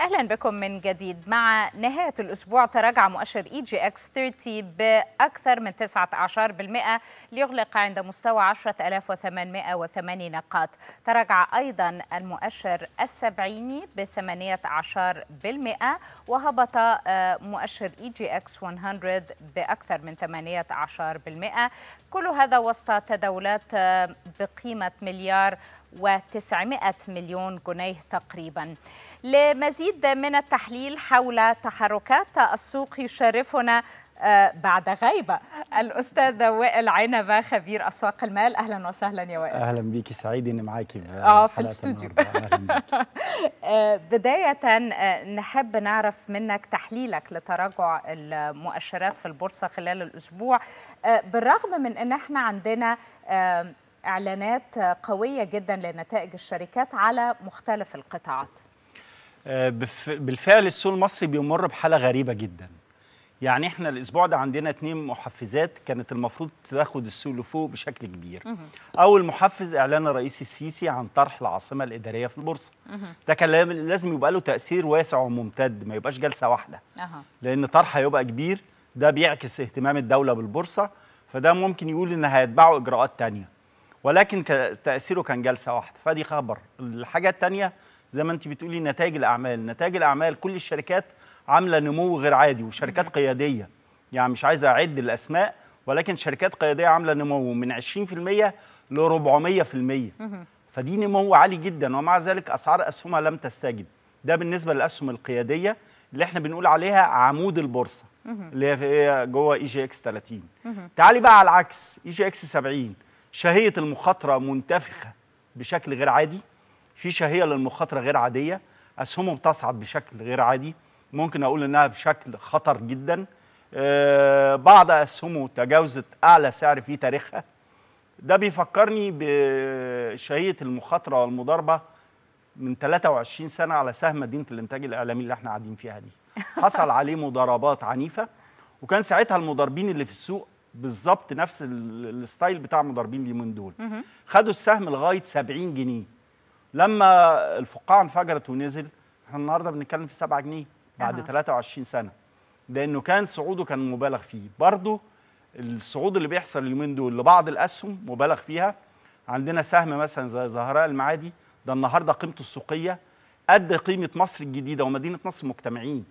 اهلا بكم من جديد مع نهايه الاسبوع تراجع مؤشر اي جي اكس 30 باكثر من 19% ليغلق عند مستوى 10808 نقاط تراجع ايضا المؤشر السبعيني ب 18% وهبط آه، مؤشر اي جي اكس 100 باكثر من 18% كل هذا وسط تداولات آه، بقيمه مليار و900 مليون جنيه تقريبا لمزيد من التحليل حول تحركات السوق يشرفنا آه، بعد غيبة الأستاذ وائل عنبة خبير أسواق المال أهلا وسهلا يا وائل أهلا بيكي سعيد أني معاكي آه في الاستوديو آه، بداية آه، نحب نعرف منك تحليلك لتراجع المؤشرات في البورصة خلال الأسبوع بالرغم من أن احنا عندنا إعلانات قوية جدا لنتائج الشركات على مختلف القطاعات آه، بالفعل السوق المصري بيمر بحالة غريبة جدا يعني احنا الاسبوع ده عندنا اثنين محفزات كانت المفروض تاخد السوق لفوق بشكل كبير اول محفز اعلان الرئيس السيسي عن طرح العاصمه الاداريه في البورصه ده كان لازم يبقى له تاثير واسع وممتد ما يبقاش جلسه واحده لان طرح هيبقى كبير ده بيعكس اهتمام الدوله بالبورصه فده ممكن يقول ان هيتبعوا اجراءات تانية ولكن تاثيره كان جلسه واحده فدي خبر الحاجه الثانيه زي ما انت بتقولي نتائج الاعمال نتائج الاعمال كل الشركات عامله نمو غير عادي وشركات قياديه يعني مش عايز اعد الاسماء ولكن شركات قياديه عامله نمو من 20% ل 400% فدي نمو عالي جدا ومع ذلك اسعار اسهمها لم تستجب ده بالنسبه للاسهم القياديه اللي احنا بنقول عليها عمود البورصه اللي هي إيه؟ جوه اي جي اكس 30 تعالي بقى على العكس اي جي اكس 70 شهيه المخاطره منتفخه بشكل غير عادي في شهيه للمخاطره غير عاديه اسهمه بتصعد بشكل غير عادي ممكن اقول انها بشكل خطر جدا آه، بعض اسهمه تجاوزت اعلى سعر في تاريخها ده بيفكرني بشهيه المخاطره والمضاربه من 23 سنه على سهم مدينه الانتاج الاعلامي اللي احنا قاعدين فيها دي حصل عليه مضاربات عنيفه وكان ساعتها المضاربين اللي في السوق بالظبط نفس الستايل بتاع مضاربين اليومين دول خدوا السهم لغايه 70 جنيه لما الفقاعه انفجرت ونزل احنا النهارده بنتكلم في 7 جنيه بعد أه. 23 سنه لانه كان صعوده كان مبالغ فيه برضه الصعود اللي بيحصل اليومين دول لبعض الاسهم مبالغ فيها عندنا سهم مثلا زي زهراء المعادي ده النهارده قيمته السوقيه قد قيمه مصر الجديده ومدينه نصر مجتمعين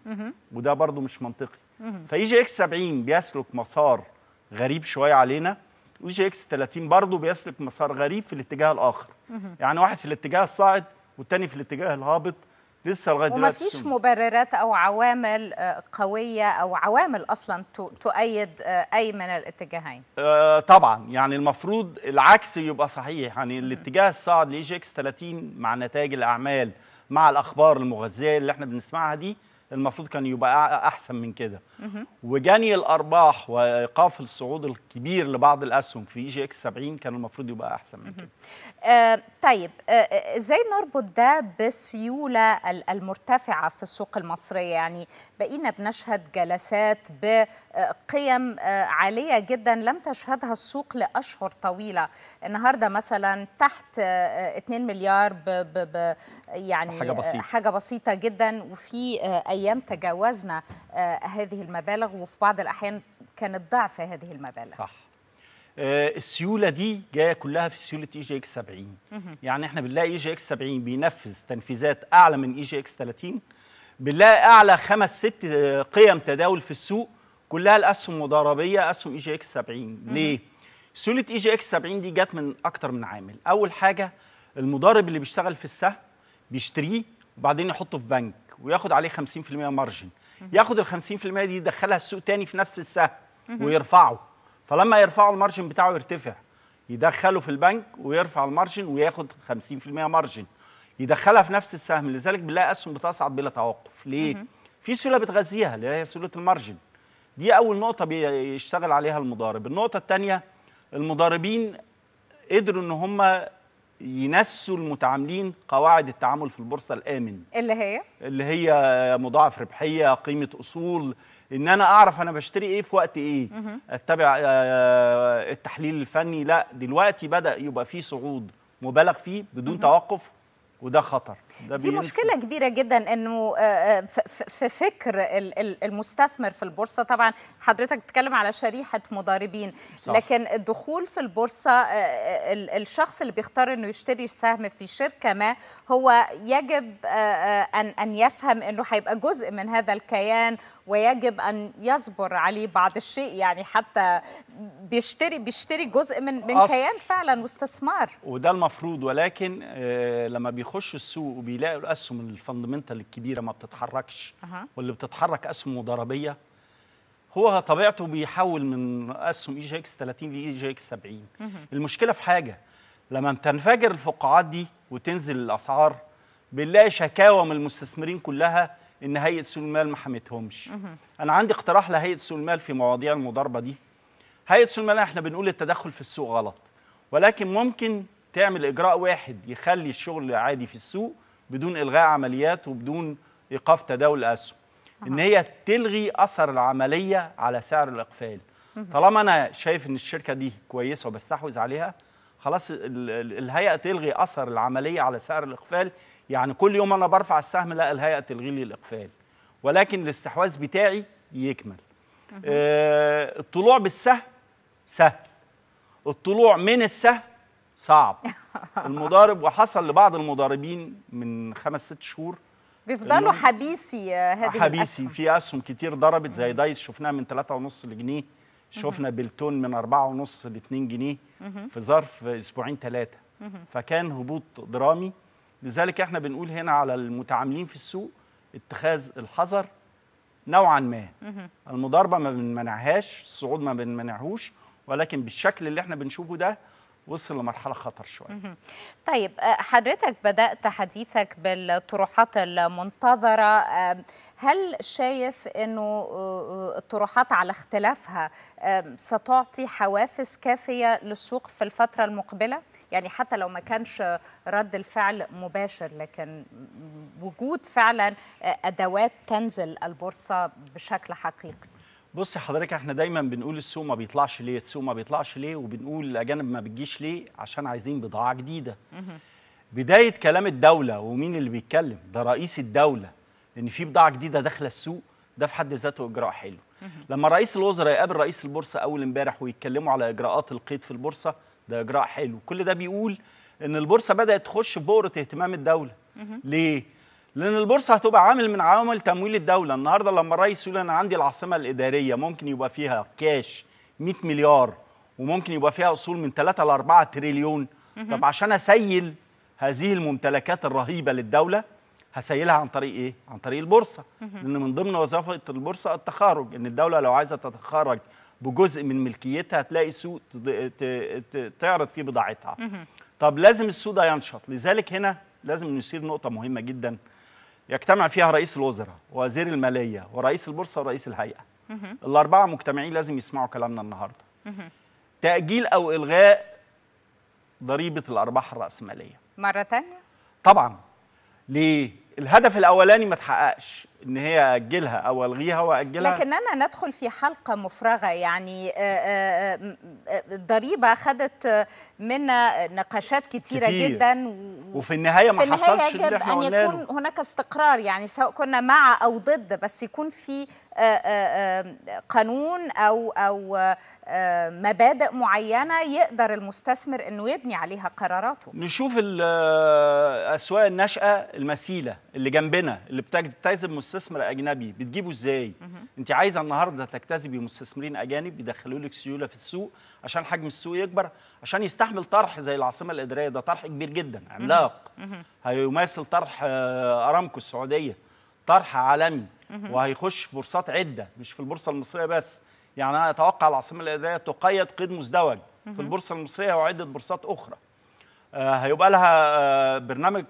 وده برضه مش منطقي فيجي اكس 70 بيسلك مسار غريب شويه علينا جي اكس 30 برضه بيسلك مسار غريب في الاتجاه الاخر يعني واحد في الاتجاه الصاعد والتاني في الاتجاه الهابط لسه لغايه دلوقتي ومفيش مبررات او عوامل آه، قويه او عوامل اصلا تؤيد آه، اي من الاتجاهين آه طبعا يعني المفروض العكس يبقى صحيح يعني الاتجاه الصاعد لاي جي اكس 30 مع نتائج الاعمال مع الاخبار المغذيه اللي احنا بنسمعها دي المفروض كان يبقى احسن من كده وجني الارباح وايقاف الصعود الكبير لبعض الاسهم في اي جي اكس 70 كان المفروض يبقى احسن من كده آه طيب آه، آه، ازاي آه نربط ده بالسيوله المرتفعه في السوق المصريه يعني بقينا بنشهد جلسات بقيم آه،, آه عاليه جدا لم تشهدها السوق لاشهر طويله النهارده مثلا تحت 2 مليار ب ب ب يعني حاجه بسيطه حاجه بسيطه جدا وفي أي ايام تجاوزنا آه، هذه المبالغ وفي بعض الاحيان كانت ضعف هذه المبالغ صح آه، السيوله دي جايه كلها في سيوله اي جي اكس 70 يعني احنا بنلاقي اي جي اكس 70 بينفذ تنفيذات اعلى من اي جي اكس 30 بنلاقي اعلى خمس ست آه، قيم تداول في السوق كلها الاسهم مضاربيه اسهم اي جي اكس 70 ليه سيوله اي جي اكس 70 دي جت من اكتر من عامل اول حاجه المضارب اللي بيشتغل في السهم بيشتريه وبعدين يحطه في بنك وياخد عليه 50% مارجن ياخد ال 50% دي يدخلها السوق تاني في نفس السهم ويرفعه فلما يرفعوا المارجن بتاعه يرتفع يدخله في البنك ويرفع المارجن وياخد 50% مارجن يدخلها في نفس السهم لذلك بنلاقي اسهم بتصعد بلا توقف ليه في سيوله بتغذيها اللي هي سيوله المارجن دي اول نقطه بيشتغل عليها المضارب النقطه الثانيه المضاربين قدروا ان هم ينسوا المتعاملين قواعد التعامل في البورصه الامن اللي هي اللي هي مضاعف ربحيه قيمه اصول ان انا اعرف انا بشتري ايه في وقت ايه اتبع آه، التحليل الفني لا دلوقتي بدا يبقى فيه صعود مبالغ فيه بدون توقف وده خطر ده دي مشكله كبيره جدا انه آه، آه، في فكر المستثمر في البورصه طبعا حضرتك بتتكلم على شريحه مضاربين صح. لكن الدخول في البورصه آه، الشخص اللي بيختار انه يشتري سهم في شركه ما هو يجب ان ان يفهم انه هيبقى جزء من هذا الكيان ويجب ان يصبر عليه بعض الشيء يعني حتى بيشتري بيشتري جزء من من كيان فعلا واستثمار وده المفروض ولكن لما بيخش السوق وبيلاقوا الاسهم الفندمنتال الكبيره ما بتتحركش واللي بتتحرك اسهم مضاربيه هو طبيعته بيحول من اسهم اي جي اكس 30 لاي جي اكس 70 المشكله في حاجه لما تنفجر الفقاعات دي وتنزل الاسعار بنلاقي شكاوى من المستثمرين كلها ان هيئه سوق المال ما حمتهمش انا عندي اقتراح لهيئه سوق المال في مواضيع المضاربه دي هيئه سوق المال احنا بنقول التدخل في السوق غلط ولكن ممكن تعمل اجراء واحد يخلي الشغل عادي في السوق بدون الغاء عمليات وبدون ايقاف تداول الاسهم ان هي تلغي اثر العمليه على سعر الاقفال طالما انا شايف ان الشركه دي كويسه وبستحوذ عليها خلاص الهيئه تلغي اثر العمليه على سعر الاقفال يعني كل يوم انا برفع السهم لا الهيئه تلغي لي الاقفال ولكن الاستحواذ بتاعي يكمل آه الطلوع بالسهم سهل الطلوع من السهم صعب المضارب وحصل لبعض المضاربين من خمس ست شهور بيفضلوا حبيسي هذه حبيسي الأسهم. في اسهم كتير ضربت زي دايس شفناها من 3.5 لجنيه شفنا بلتون من 4.5 ل 2 جنيه في ظرف اسبوعين ثلاثه فكان هبوط درامي لذلك احنا بنقول هنا على المتعاملين في السوق اتخاذ الحذر نوعا ما المضاربه ما بنمنعهاش الصعود ما بنمنعهوش ولكن بالشكل اللي احنا بنشوفه ده وصل لمرحله خطر شويه. طيب آه، حضرتك بدات حديثك بالطروحات المنتظره هل شايف انه آه، آه، الطروحات على اختلافها ستعطي حوافز كافيه للسوق في الفتره المقبله؟ يعني حتى لو ما كانش رد الفعل مباشر لكن وجود فعلا ادوات تنزل البورصه بشكل حقيقي. بصي حضرتك احنا دايما بنقول السوق ما بيطلعش ليه السوق ما بيطلعش ليه وبنقول الاجانب ما بتجيش ليه عشان عايزين بضاعه جديده بدايه كلام الدوله ومين اللي بيتكلم ده رئيس الدوله ان في بضاعه جديده داخله السوق ده في حد ذاته اجراء حلو لما رئيس الوزراء يقابل رئيس البورصه اول امبارح ويتكلموا على اجراءات القيد في البورصه ده اجراء حلو كل ده بيقول ان البورصه بدات تخش في بؤره اهتمام الدوله ليه لان البورصه هتبقى عامل من عوامل تمويل الدوله النهارده لما الرئيس يقول انا عندي العاصمه الاداريه ممكن يبقى فيها كاش 100 مليار وممكن يبقى فيها اصول من 3 ل 4 تريليون طب عشان اسيل هذه الممتلكات الرهيبه للدوله هسيلها عن طريق ايه عن طريق البورصه لان من ضمن وظيفه البورصه التخارج ان الدوله لو عايزه تتخارج بجزء من ملكيتها هتلاقي سوق تعرض فيه بضاعتها طب لازم السوق ده ينشط لذلك هنا لازم نثير نقطه مهمه جدا يجتمع فيها رئيس الوزراء ووزير الماليه ورئيس البورصه ورئيس الهيئه الاربعه مجتمعين لازم يسمعوا كلامنا النهارده تاجيل او الغاء ضريبه الارباح الراسماليه مره ثانيه طبعا ليه الهدف الاولاني ما تحققش ان هي اجلها او الغيها واجلها لكننا ندخل في حلقه مفرغه يعني الضريبه آه، آه، آه، خدت منا نقاشات كثيره كتير. جدا و... وفي النهايه ما في النهاية حصلش يجب ان يكون هناك استقرار يعني سواء كنا مع او ضد بس يكون في قانون او او مبادئ معينه يقدر المستثمر انه يبني عليها قراراته نشوف الاسواق الناشئه المسيله اللي جنبنا اللي بتجذب مستثمر اجنبي بتجيبه ازاي انت عايزه النهارده تجتذبي مستثمرين اجانب بيدخلوا لك سيوله في السوق عشان حجم السوق يكبر عشان يستحمل طرح زي العاصمه الاداريه ده طرح كبير جدا عملاق هيماثل طرح آه، ارامكو السعوديه طرح عالمي وهيخش فرصات عده مش في البورصه المصريه بس يعني انا اتوقع العاصمه الاداريه تقيد قيد مزدوج في البورصه المصريه وعده بورصات اخرى آه، هيبقى لها آه، برنامج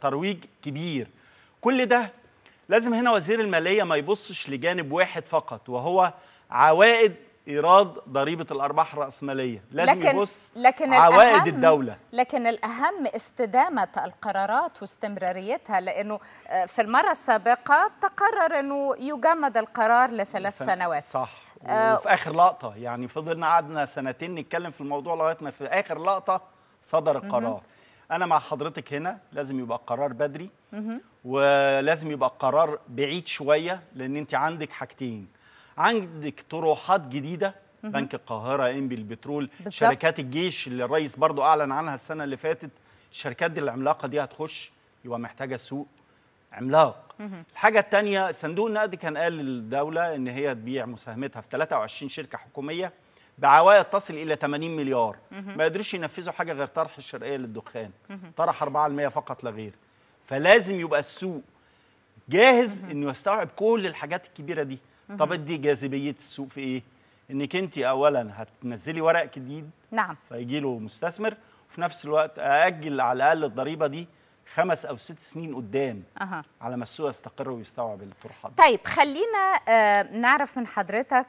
ترويج كبير كل ده لازم هنا وزير الماليه ما يبصش لجانب واحد فقط وهو عوائد ايراد ضريبه الارباح الراسماليه لازم لكن يبص لكن عوائد الأهم الدوله لكن الاهم استدامه القرارات واستمراريتها لانه آه، في المره السابقه تقرر انه يجمد القرار لثلاث سنوات صح آه، وفي اخر لقطه يعني فضلنا قعدنا سنتين نتكلم في الموضوع لغايه ما في اخر لقطه صدر القرار انا مع حضرتك هنا لازم يبقى قرار بدري ولازم يبقى قرار بعيد شويه لان انت عندك حاجتين عندك طروحات جديده بنك القاهره انبي البترول بالزبط. شركات الجيش اللي الرئيس برضو اعلن عنها السنه اللي فاتت الشركات دي العملاقه دي هتخش يبقى محتاجه سوق عملاق الحاجه الثانيه صندوق النقد كان قال للدوله ان هي تبيع مساهمتها في 23 شركه حكوميه بعوائد تصل الى 80 مليار ما قدرش ينفذوا حاجه غير طرح الشرقيه للدخان طرح 4% فقط لا غير فلازم يبقى السوق جاهز انه يستوعب كل الحاجات الكبيره دي طب ادي جاذبيه السوق في ايه انك انت اولا هتنزلي ورق جديد نعم فيجي له مستثمر وفي نفس الوقت ااجل على الاقل الضريبه دي خمس او ست سنين قدام أه. على ما السوق يستقر ويستوعب الطروحات طيب خلينا آه، نعرف من حضرتك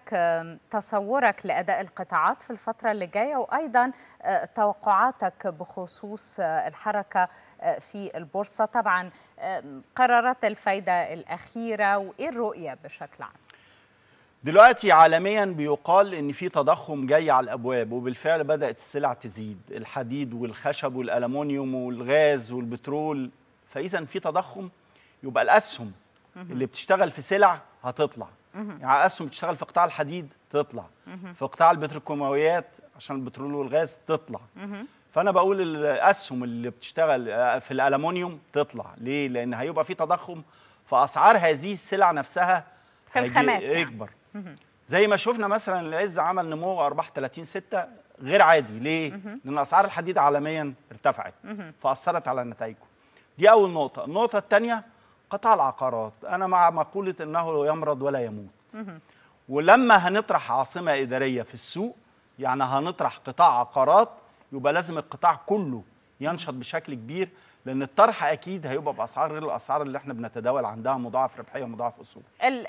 تصورك لاداء القطاعات في الفتره اللي جايه وايضا آه، توقعاتك بخصوص آه، الحركه في البورصه طبعا قرارات الفايده الاخيره وايه الرؤيه بشكل عام دلوقتي عالميا بيقال ان في تضخم جاي على الابواب وبالفعل بدات السلع تزيد الحديد والخشب والالومنيوم والغاز والبترول فاذا في تضخم يبقى الاسهم اللي بتشتغل في سلع هتطلع يعني اسهم بتشتغل في قطاع الحديد تطلع في قطاع البتروكيماويات عشان البترول والغاز تطلع فانا بقول الاسهم اللي بتشتغل آه، في الالومنيوم تطلع ليه لان هيبقى في تضخم فاسعار هذه السلع نفسها في الخامات يعني. يكبر يعني. زي ما شفنا مثلا العز عمل نمو ارباح 30 6 غير عادي ليه لان اسعار الحديد عالميا ارتفعت فاثرت على نتائجه دي اول نقطه النقطه الثانيه قطاع العقارات انا مع مقوله انه يمرض ولا يموت ولما هنطرح عاصمه اداريه في السوق يعني هنطرح قطاع عقارات يبقى لازم القطاع كله ينشط بشكل كبير لان الطرح اكيد هيبقى باسعار غير الاسعار اللي احنا بنتداول عندها مضاعف ربحيه ومضاعف اصول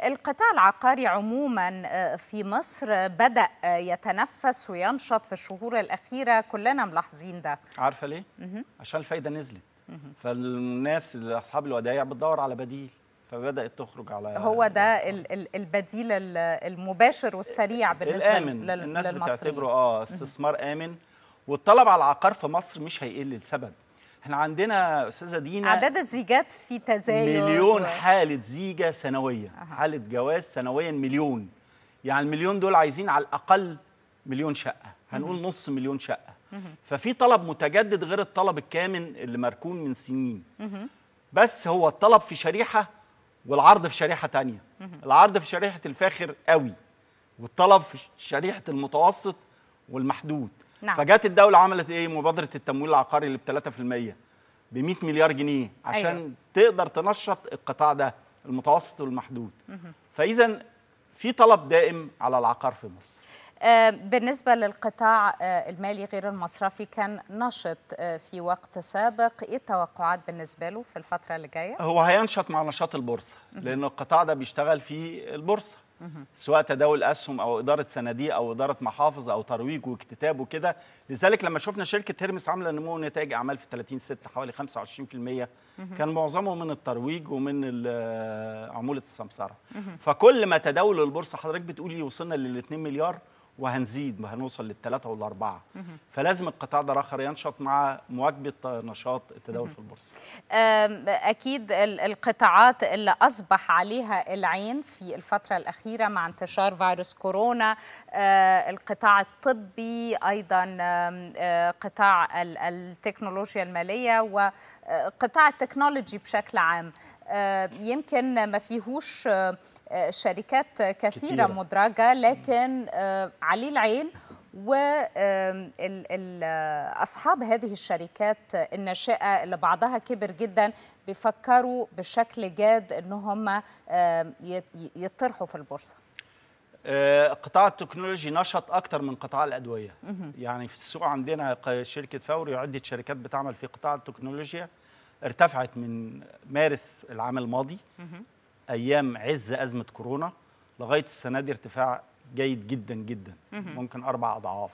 القطاع العقاري عموما آه، في مصر بدا آه، يتنفس وينشط في الشهور الاخيره كلنا ملاحظين ده عارفه ليه عشان الفايده نزلت فالناس اصحاب الودايع بتدور على بديل فبدات تخرج على هو ده البديل المباشر والسريع بالنسبه الآمن. الناس بتعتبره اه استثمار امن والطلب على العقار في مصر مش هيقل لسبب احنا عندنا استاذه دينا اعداد الزيجات في تزايد مليون حاله زيجه سنويا أه. حاله جواز سنويا مليون يعني المليون دول عايزين على الاقل مليون شقه هنقول نص مليون شقه ففي طلب متجدد غير الطلب الكامن اللي مركون من سنين بس هو الطلب في شريحه والعرض في شريحه تانية العرض في شريحه الفاخر قوي والطلب في شريحه المتوسط والمحدود نعم. فجت الدوله عملت ايه مبادره التمويل العقاري اللي ب 3% ب 100 مليار جنيه أيوة. عشان أيوة. تقدر تنشط القطاع ده المتوسط والمحدود فاذا في طلب دائم على العقار في مصر آه، بالنسبة للقطاع آه، المالي غير المصرفي كان نشط آه، في وقت سابق إيه التوقعات بالنسبة له في الفترة اللي جاية؟ هو هينشط مع نشاط البورصة لأن القطاع ده بيشتغل في البورصة سواء تداول اسهم او اداره صناديق او اداره محافظ او ترويج واكتتاب وكده لذلك لما شفنا شركه هرمس عامله نمو نتائج اعمال في 30 6 حوالي 25% كان معظمه من الترويج ومن عموله السمسره فكل ما تداول البورصه حضرتك بتقولي إيه، وصلنا لل 2 مليار وهنزيد هنوصل للثلاثه والاربعه فلازم القطاع ده الاخر ينشط مع مواكبه نشاط التداول في البورصه. اكيد القطاعات اللي اصبح عليها العين في الفتره الاخيره مع انتشار فيروس كورونا القطاع الطبي ايضا قطاع التكنولوجيا الماليه وقطاع التكنولوجي بشكل عام يمكن ما فيهوش شركات كثيرة كتيرة. مدرجة لكن آه، علي العين وأصحاب هذه الشركات الناشئة اللي بعضها كبر جدا بيفكروا بشكل جاد إن هم يطرحوا في البورصة آه، قطاع التكنولوجي نشط أكثر من قطاع الادويه يعني في السوق عندنا شركه فوري وعده شركات بتعمل في قطاع التكنولوجيا ارتفعت من مارس العام الماضي ايام عز ازمه كورونا لغايه السنه دي ارتفاع جيد جدا جدا ممكن اربع اضعاف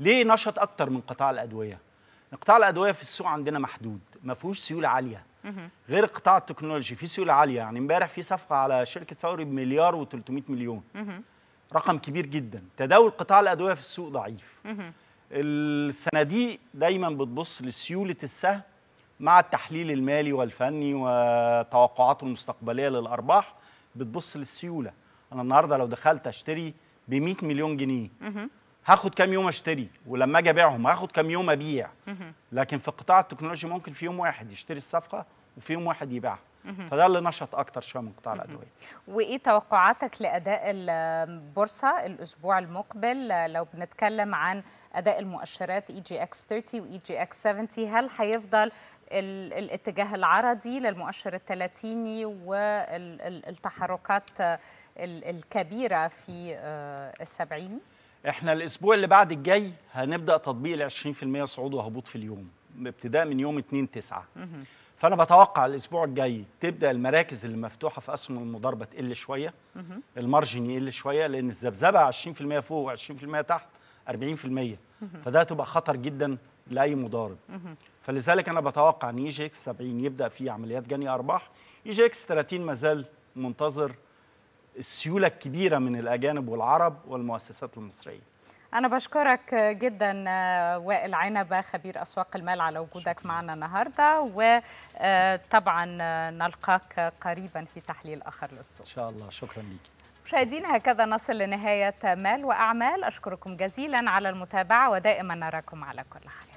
ليه نشط اكتر من قطاع الادويه قطاع الادويه في السوق عندنا محدود ما فيهوش سيوله عاليه غير قطاع التكنولوجي في سيوله عاليه يعني امبارح في صفقه على شركه فوري بمليار و300 مليون رقم كبير جدا تداول قطاع الادويه في السوق ضعيف الصناديق دايما بتبص لسيوله السهم مع التحليل المالي والفني وتوقعاته المستقبليه للارباح بتبص للسيوله انا النهارده لو دخلت اشتري ب 100 مليون جنيه هاخد كام يوم اشتري ولما اجي ابيعهم هاخد كام يوم ابيع لكن في قطاع التكنولوجيا ممكن في يوم واحد يشتري الصفقه وفي يوم واحد يبيعها فده اللي نشط اكتر شويه من قطاع الادويه وايه توقعاتك لاداء البورصه الاسبوع المقبل لو بنتكلم عن اداء المؤشرات اي جي اكس 30 واي جي اكس 70 هل هيفضل الاتجاه العرضي للمؤشر الثلاثيني والتحركات الكبيره في آه، السبعيني احنا الاسبوع اللي بعد الجاي هنبدا تطبيق ال 20% صعود وهبوط في اليوم ابتداء من يوم 2 9 فانا بتوقع الاسبوع الجاي تبدا المراكز اللي مفتوحه في اسهم المضاربه تقل شويه المارجن يقل شويه لان الذبذبه 20% فوق و20% تحت 40% فده تبقى خطر جدا لاي مضارب فلذلك انا بتوقع ان اي جي اكس 70 يبدا فيه عمليات جني ارباح اي جي اكس 30 ما زال منتظر السيوله الكبيره من الاجانب والعرب والمؤسسات المصريه أنا بشكرك جدا وائل عنبة خبير أسواق المال على وجودك معنا النهاردة وطبعا آه، آه، نلقاك قريبا في تحليل آخر للسوق إن شاء الله شكرا ليك مشاهدينا هكذا نصل لنهاية مال وأعمال أشكركم جزيلا على المتابعة ودائما نراكم على كل حال